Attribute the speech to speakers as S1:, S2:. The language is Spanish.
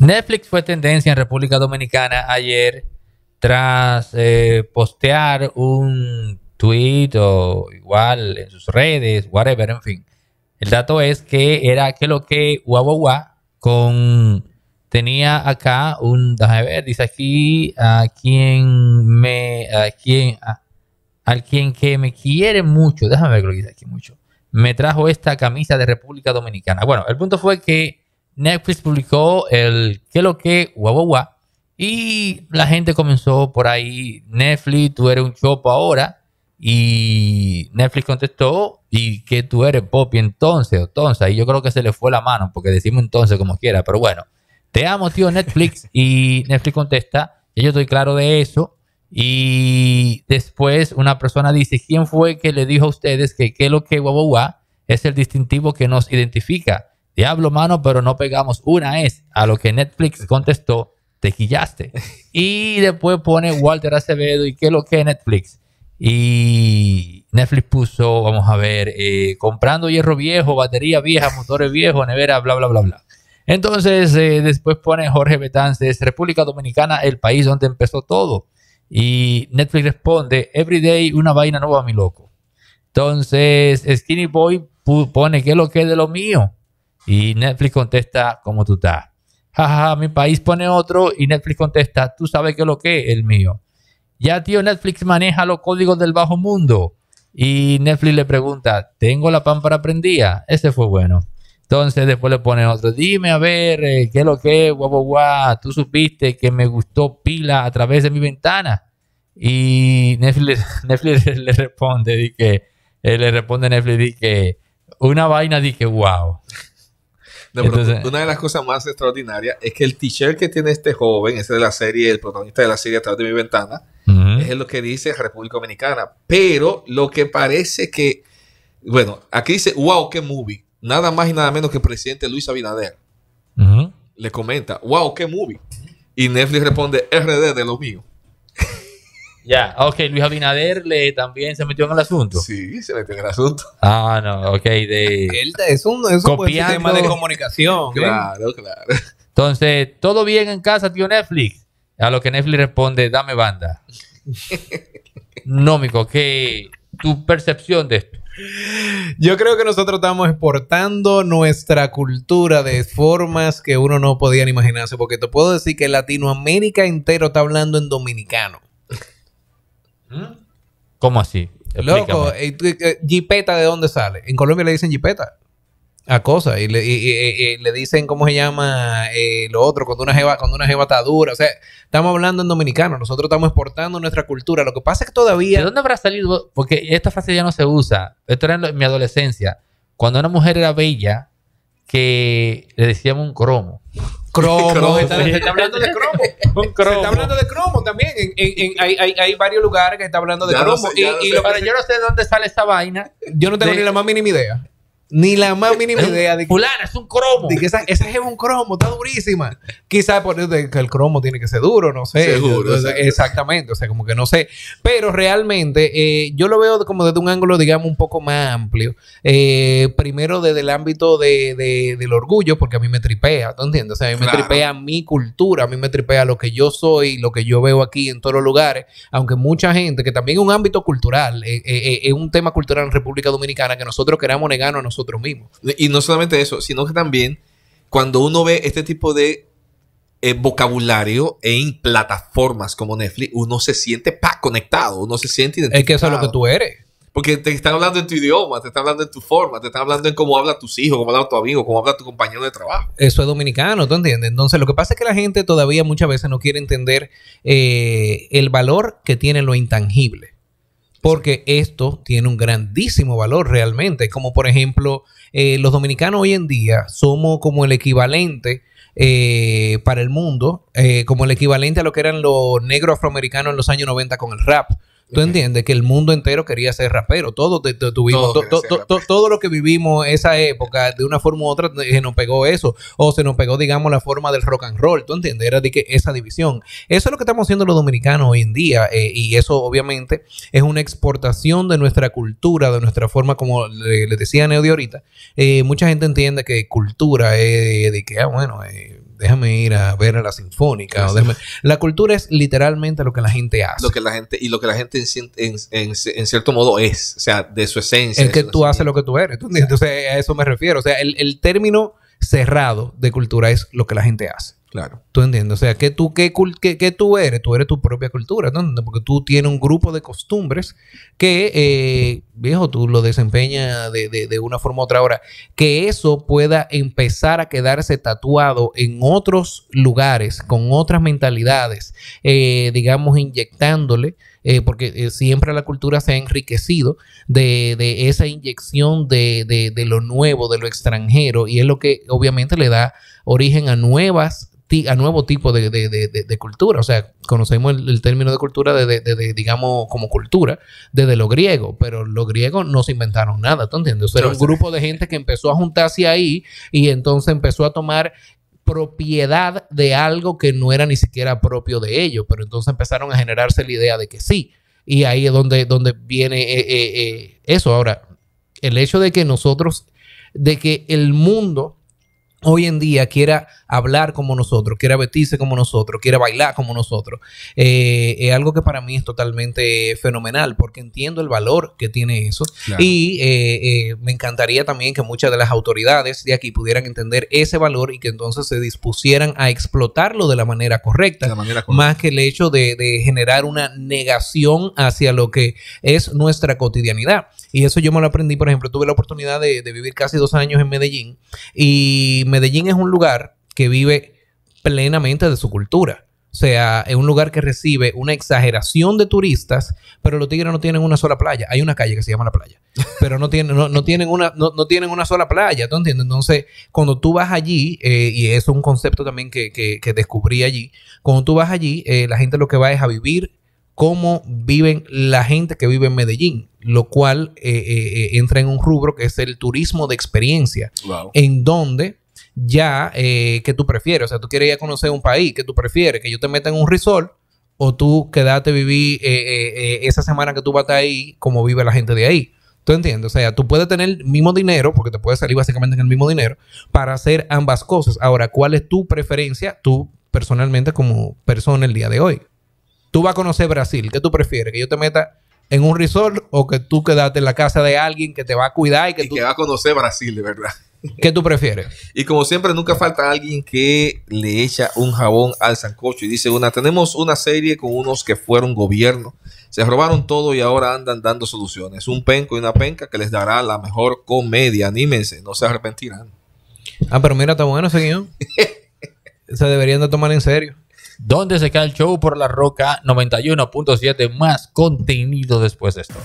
S1: Netflix fue tendencia en República Dominicana ayer tras eh, postear un tweet o igual en sus redes, whatever, en fin. El dato es que era que lo que Guaguaguá con tenía acá un déjame ver, dice aquí a quien me a quien al quien que me quiere mucho, déjame ver lo que dice aquí mucho. Me trajo esta camisa de República Dominicana. Bueno, el punto fue que Netflix publicó el que lo que, guau, y la gente comenzó por ahí, Netflix, tú eres un chopo ahora. Y Netflix contestó, ¿y que tú eres, popi Entonces, entonces, y yo creo que se le fue la mano, porque decimos entonces como quiera, pero bueno, te amo, tío Netflix. Y Netflix contesta, yo estoy claro de eso. Y después una persona dice, ¿quién fue que le dijo a ustedes que qué lo que es el distintivo que nos identifica? diablo, mano, pero no pegamos una es. A lo que Netflix contestó, te quillaste. Y después pone Walter Acevedo y qué lo que es Netflix. Y Netflix puso, vamos a ver, eh, comprando hierro viejo, batería vieja, motores viejos, nevera, bla, bla, bla, bla. Entonces, eh, después pone Jorge Betances, República Dominicana, el país donde empezó todo. Y Netflix responde, Everyday, una vaina nueva, mi loco. Entonces, Skinny Boy pone, ¿qué lo que es de lo mío? Y Netflix contesta, ¿cómo tú estás? Jajaja, mi país pone otro y Netflix contesta, tú sabes es lo que es el mío. Ya, tío, Netflix maneja los códigos del bajo mundo. Y Netflix le pregunta, ¿tengo la pámpara prendida? Ese fue bueno. Entonces después le pone otro, dime a ver, eh, ¿qué es lo que es? Guau, guau, tú supiste que me gustó pila a través de mi ventana. Y Netflix, le responde, que, eh, le responde Netflix, di que, una vaina, dije, wow una
S2: de las cosas más extraordinarias es que el t-shirt que tiene este joven, ese de la serie, el protagonista de la serie Atrás de mi ventana, es lo que dice República Dominicana. Pero lo que parece que, bueno, aquí dice, wow, qué movie. Nada más y nada menos que el presidente Luis Abinader. Le comenta, wow, qué movie. Y Netflix responde, RD de lo mío.
S1: Ya, okay, ah, ok, Luis Abinader le, también se metió en el asunto. Sí, se metió en el asunto. Ah, no, ok, de... Él es un, sistema de comunicación. ¿eh? Claro, claro. Entonces, ¿todo bien en casa, tío Netflix? A lo que Netflix responde, dame banda. no, mico, ¿qué tu percepción de esto?
S3: Yo creo que nosotros estamos exportando nuestra cultura de formas que uno no podía ni imaginarse, porque te puedo decir que Latinoamérica entero está hablando en dominicano. ¿Cómo así? Loco, de dónde sale? En Colombia le dicen jipeta a cosas y le, dicen cómo se llama eh, lo otro cuando una jeva cuando una jeva está dura o sea estamos hablando en dominicano nosotros estamos exportando nuestra cultura lo que pasa es que todavía de dónde
S1: habrá salido porque esta frase ya no se usa esto era en mi adolescencia cuando una mujer era bella que le decíamos un cromo. Cromo. Se, está, hablando de cromo.
S3: Se está hablando de cromo también. En, en, hay, hay, hay, varios lugares que se está hablando de cromo. y, yo no
S1: sé de dónde sale esa vaina.
S3: Yo no tengo ni la más mínima idea. Ni la más mínima idea de que. Fulana, es un cromo. De es un cromo, está durísima. Quizás por el cromo tiene que ser duro, no sé. Seguro. exactamente, o sea, como que no sé. Pero realmente eh, yo lo veo como desde un ángulo, digamos, un poco más amplio. Eh, primero desde el ámbito de, del orgullo, porque a mí me tripea, ¿tú entiendes? O sea, a mí me tripea mi cultura, a mí me tripea lo que yo soy, lo que yo veo aquí en todos los lugares. Aunque mucha gente, que también es un ámbito cultural, eh, es un tema cultural en República Dominicana, que nosotros queramos negarnos a nosotros
S2: y no solamente eso, sino que también cuando uno ve este tipo de eh, vocabulario en plataformas como Netflix, uno se siente conectado, uno se siente identificado. Es que eso es lo que tú eres. Porque te están hablando en tu idioma, te están hablando en tu forma, te están hablando en cómo hablan tus hijos, cómo habla tu amigo, cómo habla tu compañero de trabajo.
S3: Eso es dominicano, ¿tú entiendes? Entonces, lo que pasa es que la gente todavía muchas veces no quiere entender eh, el valor que tiene lo intangible porque esto tiene un grandísimo valor realmente, como por ejemplo eh, los dominicanos hoy en día somos como el equivalente eh, para el mundo, eh, como el equivalente a lo que eran los negros afroamericanos en los años 90 con el rap. Tú entiendes que el mundo entero quería ser rapero. Todos tuvimos, todo, lo que vivimos esa época, de una forma u otra, se eh, nos pegó eso. O se nos pegó, digamos, la forma del rock and roll. ¿Tú entiendes? Era de que esa división. Eso es lo que estamos haciendo los dominicanos hoy en día. Eh, y eso, obviamente, es una exportación de nuestra cultura, de nuestra forma, como le, decía Neo ahorita. Eh, mucha gente entiende que cultura es de que, ah, bueno, eh, déjame ir a ver a la sinfónica. La cultura es literalmente lo que la gente
S2: hace. Lo que la gente, y lo que la gente en, en, cierto modo es, o sea, de su esencia. Es que
S3: tú haces lo que tú eres. Entonces, a eso me refiero. O sea, el término cerrado de cultura es lo que la gente hace. Claro. ¿Tú entiendes? O sea, que tú, qué, qué, tú eres? Tú eres tu propia cultura, ¿no? Porque tú tienes un grupo de costumbres que, eh, viejo, tú lo desempeñas de, una forma u otra. Ahora, que eso pueda empezar a quedarse tatuado en otros lugares, con otras mentalidades, eh, digamos, inyectándole eh, porque eh, siempre la cultura se ha enriquecido de, esa inyección de, lo nuevo, de lo extranjero, y es lo que obviamente le da origen a nuevas a nuevo tipo de, cultura, o sea, conocemos el, término de cultura de, digamos, como cultura, desde lo griego, pero los griegos no se inventaron nada, ¿tú entiendes? era un grupo de gente que empezó a juntarse ahí y entonces empezó a tomar propiedad de algo que no era ni siquiera propio de ellos, pero entonces empezaron a generarse la idea de que sí, y ahí es donde, donde viene eh, eh, eh, eso. Ahora, el hecho de que nosotros, de que el mundo hoy en día quiera hablar como nosotros, Quiera vestirse como nosotros, Quiera bailar como nosotros. Eh, es algo que para mí es totalmente fenomenal porque entiendo el valor que tiene eso y eh, eh, me encantaría también que muchas de las autoridades de aquí pudieran entender ese valor y que entonces se dispusieran a explotarlo de la manera correcta, la manera más que el hecho de, generar una negación hacia lo que es nuestra cotidianidad. Y eso yo me lo aprendí, por ejemplo, tuve la oportunidad de, vivir casi dos años en Medellín y Medellín es un lugar que vive plenamente de su cultura. O sea, es un lugar que recibe una exageración de turistas, pero los tigres no tienen una sola playa. Hay una calle que se llama la playa, pero no tienen, no, tienen, una, no, tienen una sola playa, ¿tú entiendes? Entonces, cuando tú vas allí, eh, y es un concepto también que, que, descubrí allí, cuando tú vas allí, eh, la gente lo que va es a vivir cómo viven la gente que vive en Medellín, lo cual eh, entra en un rubro que es el turismo de experiencia, en donde ya eh, que tú prefieres. O sea, tú quieres ir a conocer un país que tú prefieres, que yo te meta en un resort o tú quedarte vivir eh, eh, eh, esa semana que tú vas a estar ahí como vive la gente de ahí. ¿Tú entiendes? O sea, tú puedes tener el mismo dinero, porque te puedes salir básicamente en el mismo dinero, para hacer ambas cosas. Ahora, ¿cuál es tu preferencia tú personalmente como persona el día de hoy? Tú vas a conocer Brasil, ¿qué tú prefieres? ¿Que yo te meta en un resort o que tú quedarte en la casa de alguien que te va a cuidar y que
S2: y va a conocer Brasil, de verdad.
S3: ¿Qué tú prefieres?
S2: Y como siempre, nunca falta alguien que le echa un jabón al sancocho y dice, una, tenemos una serie con unos que fueron gobierno, se robaron todo y ahora andan dando soluciones. Un penco y una penca que les dará la mejor comedia. Anímense, no se arrepentirán.
S1: Ah, pero mira, está bueno ese guión. se deberían de tomar en serio. ¿Dónde se cae el show por la roca 91.7? Más contenido después de esto.